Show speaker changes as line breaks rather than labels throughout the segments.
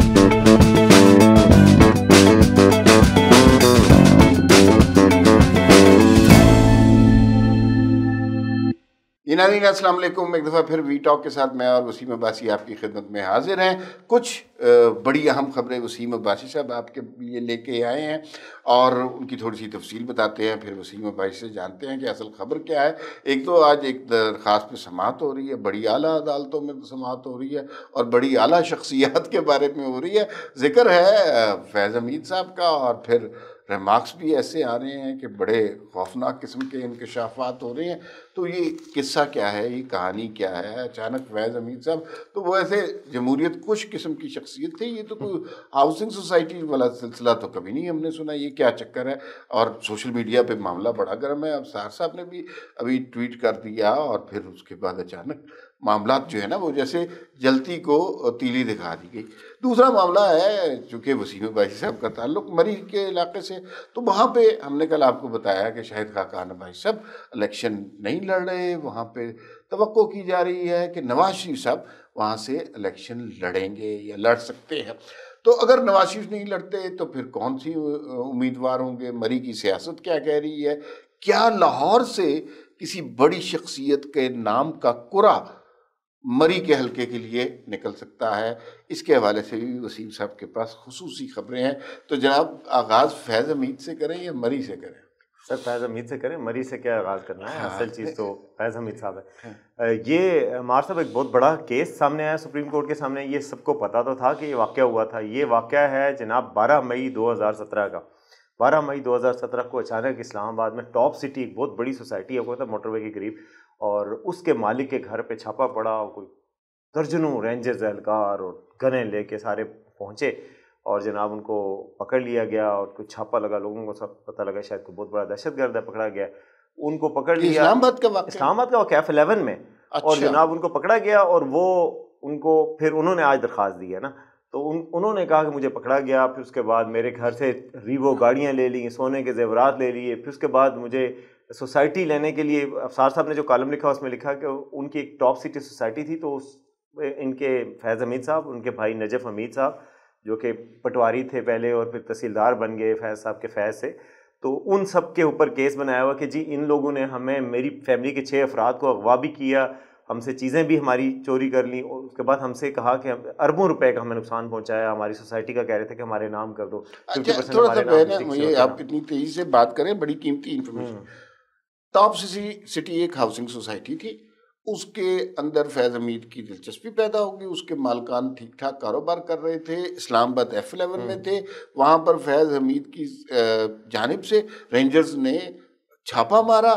Thank you. नाजीन अस्सलाम वालेकुम एक दफ़ा फिर वी टॉक के साथ मैं और वसीम अब्बासी आपकी खिदमत में हाजिर हैं कुछ बड़ी अहम खबरें वसीम अब्बासी साहब आपके लिए लेके आए हैं और उनकी थोड़ी सी तफसील बताते हैं फिर वसीम अब्बासी से जानते हैं कि असल खबर क्या है एक तो आज एक दरख्वास्त पर समात हो रही है बड़ी अली अदालतों में समात हो रही है और बड़ी अली शख्सियात के बारे में हो रही है जिक्र है फैज़ हमीद साहब का और फिर रिमार्क्स भी ऐसे आ रहे हैं कि बड़े खौफनाक किस्म के इनकशाफात हो रहे हैं तो ये किस्सा क्या है ये कहानी क्या है अचानक फैज़ अमीर साहब तो वो ऐसे जमहूरियत कुछ किस्म की शख्सियत थी ये तो कोई हाउसिंग सोसाइटी वाला सिलसिला तो कभी नहीं हमने सुना ये क्या चक्कर है और सोशल मीडिया पर मामला बड़ा गर्म है अब सार साहब ने भी अभी ट्वीट कर दिया और फिर उसके बाद अचानक मामला जो है ना वो जैसे जलती को तीली दिखा दी गई दूसरा मामला है चूँकि वसीम भाई साहब का ताल्लुक मरी के इलाके से तो वहाँ पे हमने कल आपको बताया कि शाहिद खाकान भाई साहब इलेक्शन नहीं लड़ रहे वहाँ पे तो की जा रही है कि नवाज शरीफ साहब वहाँ से इलेक्शन लड़ेंगे या लड़ सकते हैं तो अगर नवाज शरीफ नहीं लड़ते तो फिर कौन सी उम्मीदवार होंगे मरी की सियासत क्या कह रही है क्या लाहौर से किसी बड़ी शख्सियत के नाम का कुरा मरी के हलके के लिए निकल सकता है इसके हवाले से भी वसीम साहब के पास खसूसी खबरें हैं तो जनाब आगाज़ फैज़ अमीद से करें या मरी से करें सर फैज़ हमीद से करें मरी से क्या आगाज़ करना है हाँ। असल चीज़ तो फैज़
हमीद साहब है हाँ। ये मार साहब एक बहुत बड़ा केस सामने आया सुप्रीम कोर्ट के सामने ये सबको पता तो था कि ये वाक़ हुआ था ये वाक़ है जनाब 12 मई 2017 का 12 मई 2017 को अचानक इस्लामाबाद में टॉप सिटी एक बहुत बड़ी सोसाइटी है तो मोटरवे के करीब और उसके मालिक के घर पे छापा पड़ा और कोई दर्जनों रेंजर्स एहलकार और गने लेके सारे पहुँचे और जनाब उनको पकड़ लिया गया और कुछ छापा लगा लोगों को सब पता लगा शायद कोई बहुत बड़ा दहशत गर्द है पकड़ा गया उनको पकड़ लिया इस्लामाबाद का इस्लामाबाद का एलेवन में अच्छा। और जनाब उनको पकड़ा गया और वो उनको फिर उन्होंने आज दरख्वास्त दी है ना तो उन उन्होंने कहा कि मुझे पकड़ा गया फिर उसके बाद मेरे घर से रीवो गाड़ियाँ ले ली सोने के जेवरात ले लिए फिर उसके बाद मुझे सोसाइटी लेने के लिए अफसार साहब ने जो कॉलम लिखा उसमें लिखा कि उनकी एक टॉप सिटी सोसाइटी थी तो उस इनके फैज़ हमीद साहब उनके भाई नजफ़ हमीद साहब जो कि पटवारी थे पहले और फिर तहसीलदार बन गए फैज़ साहब के फैज़ से तो उन सब के ऊपर केस बनाया हुआ कि जी इन लोगों ने हमें मेरी फैमिली के छः अफराद को अगवा भी किया हमसे चीज़ें भी हमारी चोरी कर ली और उसके बाद हमसे कहा कि अरबों रुपए का हमें नुकसान पहुंचाया हमारी सोसाइटी का कह रहे थे कि हमारे नाम कर दो अच्छा, थोड़ा सा आप
इतनी तेज़ी से बात करें बड़ी कीमती इन्फॉर्मेशन टॉप सिटी एक हाउसिंग सोसाइटी थी उसके अंदर फैज़ हमीद की दिलचस्पी पैदा होगी उसके मालकान ठीक ठाक कारोबार कर रहे थे इस्लामाबाद एफ एलेवन में हम्म। थे वहाँ पर फैज़ हमीद की जानब से रेंजर्स ने छापा मारा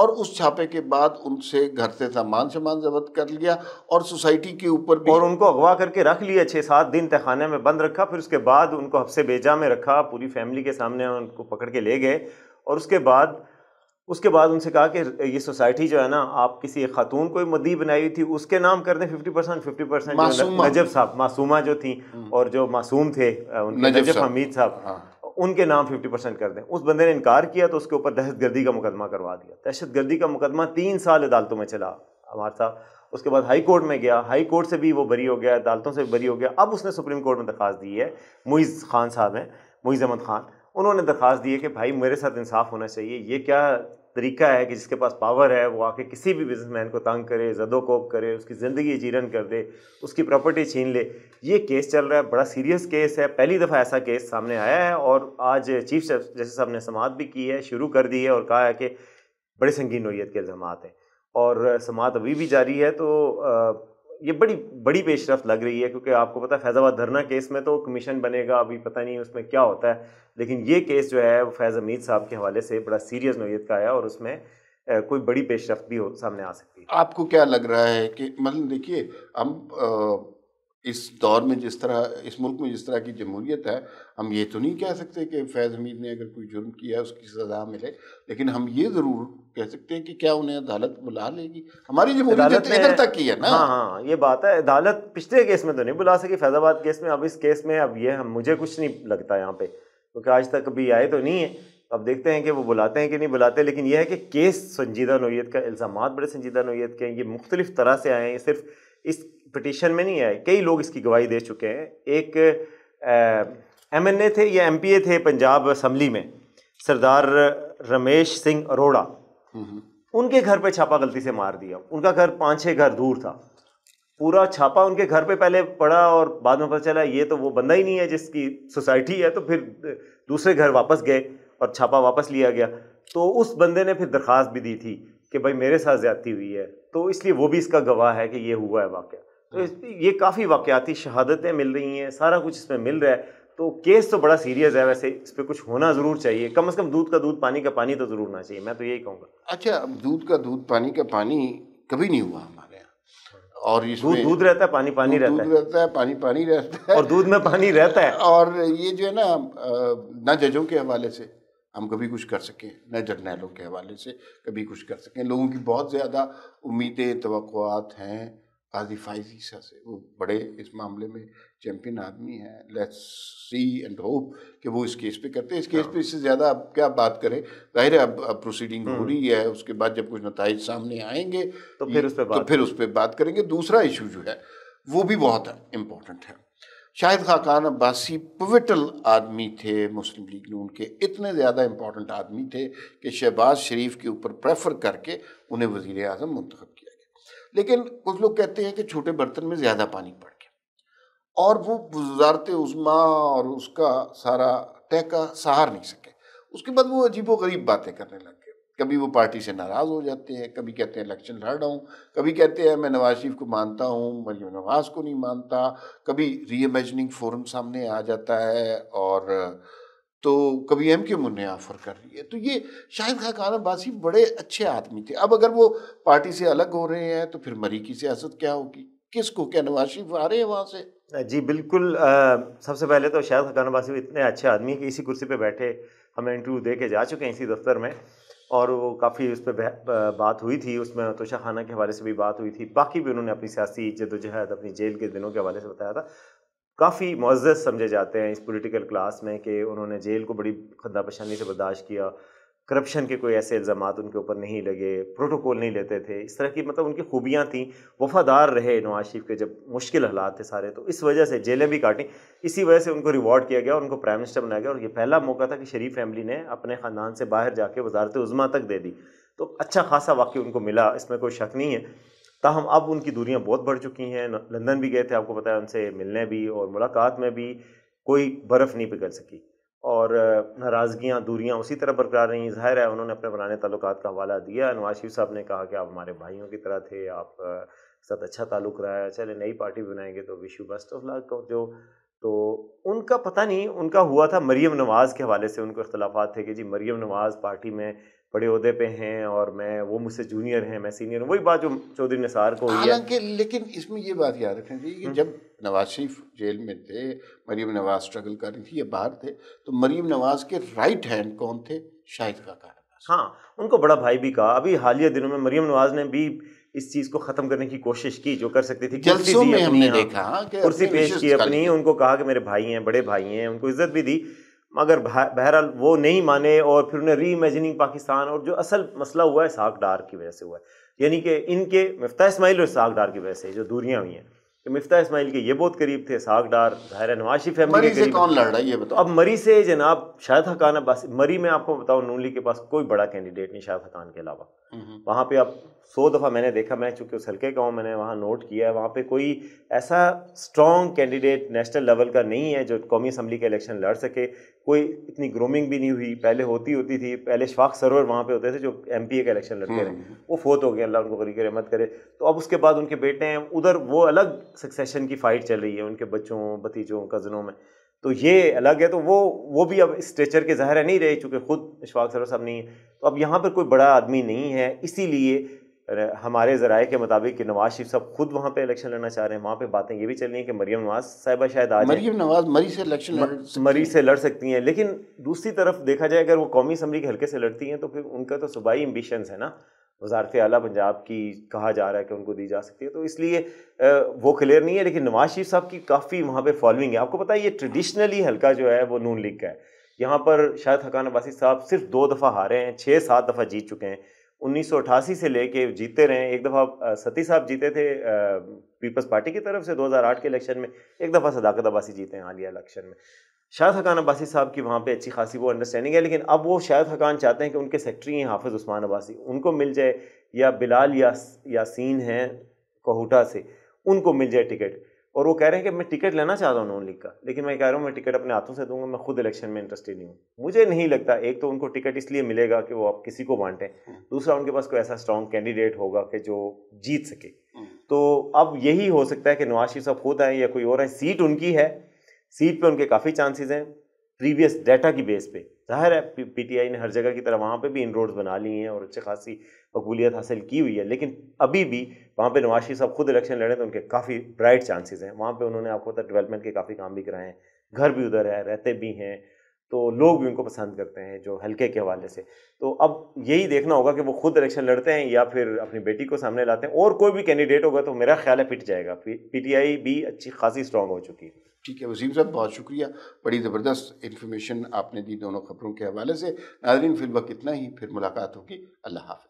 और उस छापे के बाद उनसे घर से सामान सामान जब्त कर लिया और सोसाइटी के ऊपर भी और उनको अगवा करके रख लिया
छः सात दिन तहखाने में बंद रखा फिर उसके बाद उनको हफ्से बेजा में रखा पूरी फैमिली के सामने उनको पकड़ के ले गए और उसके बाद उसके बाद उनसे कहा कि ये सोसाइटी जो है ना आप किसी एक खातून को मदी बनाई हुई थी उसके नाम कर दें fifty percent fifty percent Najab साहब मासूमा जो थी हम्म। और जो मासूम थे नजब हमीद साहब हाँ। उनके नाम फिफ्टी परसेंट कर दें उस बंदे ने इनकार किया तो उसके ऊपर दहशत गर्दी का मुकदमा करवा दिया दहशत गर्दी का मुकदमा तीन साल अदालतों में चला हमारे साहब उसके बाद हाई कोर्ट में गया हाई कोर्ट से भी वो बरी हो गया अदालतों से भी बरी हो गया अब उसने सुप्रीम कोर्ट में दरख्वास्त दी है मुइज़ खान साहब हैं मुइज़ अहमद खान उन्होंने दरख्वास्त दी है कि भाई मेरे साथ इंसाफ होना चाहिए ये क्या तरीका है कि जिसके पास पावर है वो आके किसी भी बिजनेसमैन को तंग करे जदोकोब करे उसकी ज़िंदगी जीरन कर दे उसकी प्रॉपर्टी छीन ले ये केस चल रहा है बड़ा सीरियस केस है पहली दफ़ा ऐसा केस सामने आया है और आज चीफ जस्टिस साहब ने समात भी की है शुरू कर दी है और कहा है कि बड़े संगीन नोयत के इल्ज़ाम हैं और समात अभी भी जारी है तो ये बड़ी बड़ी पेशरफ लग रही है क्योंकि आपको पता है फैज़ाबाद धरना केस में तो कमीशन बनेगा अभी पता नहीं उसमें क्या होता है लेकिन ये केस जो है वो फैज़ अमीद साहब के हवाले से बड़ा सीरियस नोयत का आया और उसमें कोई बड़ी पेशरफ भी हो सामने आ
सकती है आपको क्या लग रहा है कि मतलब देखिए हम इस दौर में जिस तरह इस मुल्क में जिस तरह की जमहूरियत है हम ये तो नहीं कह सकते कि फैज़ हमीद ने अगर कोई जुर्म किया है उसकी सज़ा मिले लेकिन हम ये ज़रूर कह सकते हैं कि क्या उन्हें अदालत बुला लेगी हमारी जमहूरियत इधर तक की है ना हाँ हाँ ये बात है अदालत पिछले केस में तो नहीं बुला सकी
फैज़ाबाद केस में अब इस केस में अब ये हम मुझे कुछ नहीं लगता यहाँ पर क्योंकि आज तक अभी आए तो नहीं है तो अब देखते हैं कि वो बुलाते हैं कि नहीं बुलाते लेकिन यह है कि केस संजीदा नोयत का इल्ज़ाम बड़े संजीदा नोयीत के हैं ये मुख्तलिफ तरह से आए हैं सिर्फ इस पिटिशन में नहीं आए कई लोग इसकी गवाही दे चुके हैं एक एम एन ए थे या एम पी ए थे पंजाब असम्बली में सरदार रमेश सिंह अरोड़ा हम्म। उनके घर पे छापा गलती से मार दिया उनका घर पाँच छः घर दूर था पूरा छापा उनके घर पे पहले पड़ा और बाद में पता चला ये तो वो बंदा ही नहीं है जिसकी सोसाइटी है तो फिर दूसरे घर वापस गए और छापा वापस लिया गया तो उस बंदे ने फिर दरख्वास्त भी दी थी कि भाई मेरे साथ ज़्यादती हुई है तो इसलिए वो भी इसका गवाह है कि ये हुआ है वाक़ तो ये काफ़ी वाक़ाती शहादतें मिल रही हैं सारा कुछ इसमें मिल रहा है तो केस तो बड़ा सीरियस है वैसे इस पर कुछ होना ज़रूर चाहिए कम अज़ कम दूध का दूध पानी का पानी तो ज़रूर होना चाहिए मैं तो यही कहूँगा अच्छा अब दूध का दूध पानी का पानी
कभी नहीं हुआ हमारे यहाँ और दूध दूध रहता है पानी पानी रहता है रहता है पानी पानी रहता है और दूध में पानी रहता है और ये जो है ना ना जजों के हवाले से हम कभी कुछ कर सकें न जर्नैलों के हवाले से कभी कुछ कर सकें लोगों की बहुत ज़्यादा उम्मीदें तो हैं आदिफाई जीसा से वो बड़े इस मामले में चैम्पियन आदमी हैं लेट्स सी एंड होप कि वो इस केस पे करते हैं इस केस हाँ। पे इससे ज़्यादा आप क्या बात करें जाहिर है अब, अब प्रोसीडिंग हो हम्म। रही है उसके बाद जब कुछ नतज सामने आएंगे तो फिर उस पर तो फिर उस पर बात करेंगे दूसरा इशू जो है वो भी बहुत इम्पोर्टेंट है शाहिद खाकान अब्बासी पिविटल आदमी थे मुस्लिम लीग नून के इतने ज़्यादा इम्पोर्टेंट आदमी थे कि शहबाज शरीफ के ऊपर प्रेफर करके उन्हें वज़ी अजम मंतखब किया लेकिन कुछ लोग कहते हैं कि छोटे बर्तन में ज़्यादा पानी पड़ गया और वो गुजारते उजमा और उसका सारा तय का सहार नहीं सके उसके बाद वो अजीबो गरीब बातें करने लग गए कभी वो पार्टी से नाराज़ हो जाते हैं कभी कहते हैं इलेक्शन लड़ रहा हूँ कभी कहते हैं मैं नवाज शरीफ को मानता हूँ मरियम नवाज को नहीं मानता कभी रीइमेजनिंग फोरम सामने आ जाता है और तो कभी एम के मुन्ने ऑफर कर रही है तो ये शाहिद खान अब्बासी बड़े अच्छे आदमी थे अब अगर वो पार्टी से अलग हो रहे हैं तो फिर मरी की सियासत क्या होगी किसको क्या नवाज शरीफ आ रहे हैं वहाँ से जी
बिल्कुल सबसे पहले तो शाहिद खान अब्बासी इतने अच्छे आदमी कि इसी कुर्सी पर बैठे हमें इंटरव्यू दे के जा चुके हैं इसी दफ्तर में और वो काफ़ी उस पर बात हुई थी उसमें तोशा खाना के हवाले से भी बात हुई थी बाकी भी उन्होंने अपनी सियासी जदोजहद अपनी जेल के दिनों के हवाले से बताया था काफ़ी मज़्ज़ समझे जाते हैं इस पॉलिटिकल क्लास में कि उन्होंने जेल को बड़ी परेशानी से बर्दाश्त किया करप्शन के कोई ऐसे इल्ज़ाम उनके ऊपर नहीं लगे प्रोटोकॉल नहीं लेते थे इस तरह की मतलब उनकी खूबियाँ थीं वफ़ादार रहे नवाज शरीफ के जब मुश्किल हालात थे सारे तो इस वजह से जेलें भी काटी इसी वजह से उनको रिवॉर्ड किया गया और उनको प्राइम मिनिस्टर बनाया गया और ये पहला मौका था कि शरीफ फैमिली ने अपने ख़ानदान से बाहर जाके वजारत उज़मा तक दे दी तो अच्छा खासा वाक्य उनको मिला इसमें कोई शक नहीं है ताहम अब उनकी दूरियाँ बहुत बढ़ चुकी हैं लंदन भी गए थे आपको पता है उनसे मिलने भी और मुलाकात में भी कोई बर्फ़ नहीं पिघल सकी और नाराज़गियाँ दूरियाँ उसी तरह बरकरार रहीं जाहिर है उन्होंने अपने पुराने तल्लक का हवाला दिया नवाज शरीफ साहब ने कहा कि आप हमारे भाइयों की तरह थे आप साथ अच्छा ताल्लुक रहा है चले नई पार्टी बनाएंगे तो wish you best of luck जो तो उनका पता नहीं उनका हुआ था मरीम नवाज़ के हवाले से उनको अख्तलाफा थे कि जी मरीम नवाज़ पार्टी में बड़े अहदे पे हैं और मैं वो मुझसे जूनियर हैं मैं सीनियर हूँ वही बात
जो चौधरी निसार को हुई है लेकिन इसमें ये बात याद रखें कि हम्म। जब नवाज शरीफ जेल में थे मरीम नवाज स्ट्रगल कर रही थी या बाहर थे तो मरीम नवाज के राइट हैंड कौन थे शाहिद का हाँ उनको बड़ा भाई भी कहा अभी हालिया दिनों में मरीम नवाज ने भी
इस चीज़ को ख़त्म करने की कोशिश की जो कर सकती थी कुर्सी दी अपनी हाँ। हाँ, कुर्सी पेश की अपनी उनको कहा कि मेरे भाई हैं बड़े भाई हैं उनको इज्जत भी दी मगर बहरहाल वो नहीं माने और फिर उन्हें री इमेजिनिंग पाकिस्तान और जो असल मसला हुआ है साग डार की वजह से हुआ है यानी कि इनके मफ्ता इसमाइल और साग डार की वजह से जो दूरियाँ हुई हैं कि मफ्ता इसमाइल के ये बहुत करीब थे साग डार ज़ाहिर नवाशी फैमिली के कौन लड़ रहा है ये बताओ अब मरी से जनाब शाहिद हकान अब्बास मरी में आपको बताऊँ नून लीग के पास कोई बड़ा कैंडिडेट नहीं शायद हकान के अलावा वहाँ पर आप सौ दफ़ा मैंने देखा मैं चूँकि उस हल्के का हूँ मैंने वहाँ नोट किया है वहाँ पर कोई ऐसा स्ट्रॉन्ग कैंडिडेट नेशनल लेवल का नहीं है जो कौमी असम्बली के इलेक्शन लड़ सके कोई इतनी ग्रोमिंग भी नहीं हुई पहले होती होती थी पहले शफाक सरवर वहाँ पे होते थे जो एम पी ए का इलेक्शन लड़ते रहे हम्म, हम्म, हम्म। वो फोत हो गए अल्लाह उनको गरीब रहमत करे तो अब उसके बाद उनके बेटे हैं उधर वो अलग सक्सेशन की फ़ाइट चल रही है उनके बच्चों भतीजों कज़नों में तो ये अलग है तो वो वो भी अब स्ट्रेचर के ज़ाहिर नहीं रहे चूँकि खुद शफाक सरवर साहब नहीं है तो अब यहाँ पर कोई बड़ा आदमी नहीं है इसीलिए हमारे ज़राए के मुताबिक कि नवाज शरीफ साहब खुद वहाँ पे इलेक्शन लड़ना चाह रहे हैं वहाँ पे बातें ये भी चल रही हैं कि मरीम नवाज साहिबा शायद आज मरीम नवाज मरी से इलेक्शन मरी से लड़ सकती हैं लेकिन दूसरी तरफ देखा जाए अगर वो कौमी असम्बली के हल्के से लड़ती हैं तो फिर उनका तो सूबाई एम्बिशंस है ना वजारत आला पंजाब की कहा जा रहा है कि उनको दी जा सकती है तो इसलिए वो क्लियर नहीं है लेकिन नवाज शरीफ साहब की काफ़ी वहाँ पर फॉलोइंग है आपको पता है ये ट्रेडिशनली हल्का जो है वो नून लीग का है यहाँ पर शायद हकान अब्बासी साहब सिर्फ दो दफ़ा हारे हैं छः सात दफ़ा जीत चुके हैं 1988 से लेके जीते रहे एक दफ़ा सती साहब जीते थे पीपल्स पार्टी की तरफ से 2008 के इलेक्शन में एक दफ़ा सदाकत अब्बासी जीते हैं हालिया इलेक्शन में शायद हकान अब्बासी साहब की वहाँ पे अच्छी खासी वो अंडरस्टैंडिंग है लेकिन अब वो शायद हकान चाहते हैं कि उनके सेक्रेटरी हैं हाफिज़ उस्मान अब्बासी उनको मिल जाए या बिलाल यासिन यासीन हैं कोहूटा से उनको मिल जाए टिकट और वो कह रहे हैं कि मैं टिकट लेना चाहता हूँ नॉन लीग का लेकिन मैं कह रहा हूँ मैं टिकट अपने हाथों से दूंगा मैं खुद इलेक्शन में इंटरेस्टेड नहीं हूँ मुझे नहीं लगता एक तो उनको टिकट इसलिए मिलेगा कि वो आप किसी को बांटें हम्म। दूसरा उनके पास कोई ऐसा स्ट्रॉन्ग कैंडिडेट होगा कि जो जीत सके हम्म। तो अब यही हो सकता है कि नवाज शरीफ साहब खुद आए या कोई और है सीट उनकी है सीट पर उनके काफ़ी चांसेज हैं प्रीवियस डाटा की बेस पे जाहिर है पीटीआई ने हर जगह की तरह वहाँ पे भी इन रोड्स बना ली हैं और अच्छी खासी मकबूलियत हासिल की हुई है लेकिन अभी भी वहाँ पे नवाशी साहब खुद इलेक्शन लड़े तो उनके काफ़ी ब्राइट चांसेस हैं वहाँ पे उन्होंने आपको पता डेवलपमेंट के काफ़ी काम भी कराए हैं घर भी उधर है रहते भी हैं तो लोग भी उनको पसंद करते हैं जो हल्के के हवाले से तो अब यही देखना होगा कि वो खुद इलेक्शन लड़ते हैं या फिर अपनी बेटी को सामने लाते
हैं और कोई भी कैंडिडेट होगा तो मेरा ख्याल है पिट जाएगा पी भी अच्छी खासी स्ट्रांग हो चुकी है ठीक है वजीम साहब बहुत शुक्रिया बड़ी ज़बरदस्त इन्फॉर्मेशन आपने दी दोनों खबरों के हवाले से नाजरीन फिल वक्त इतना ही फिर मुलाकात होगी अल्लाह हाफ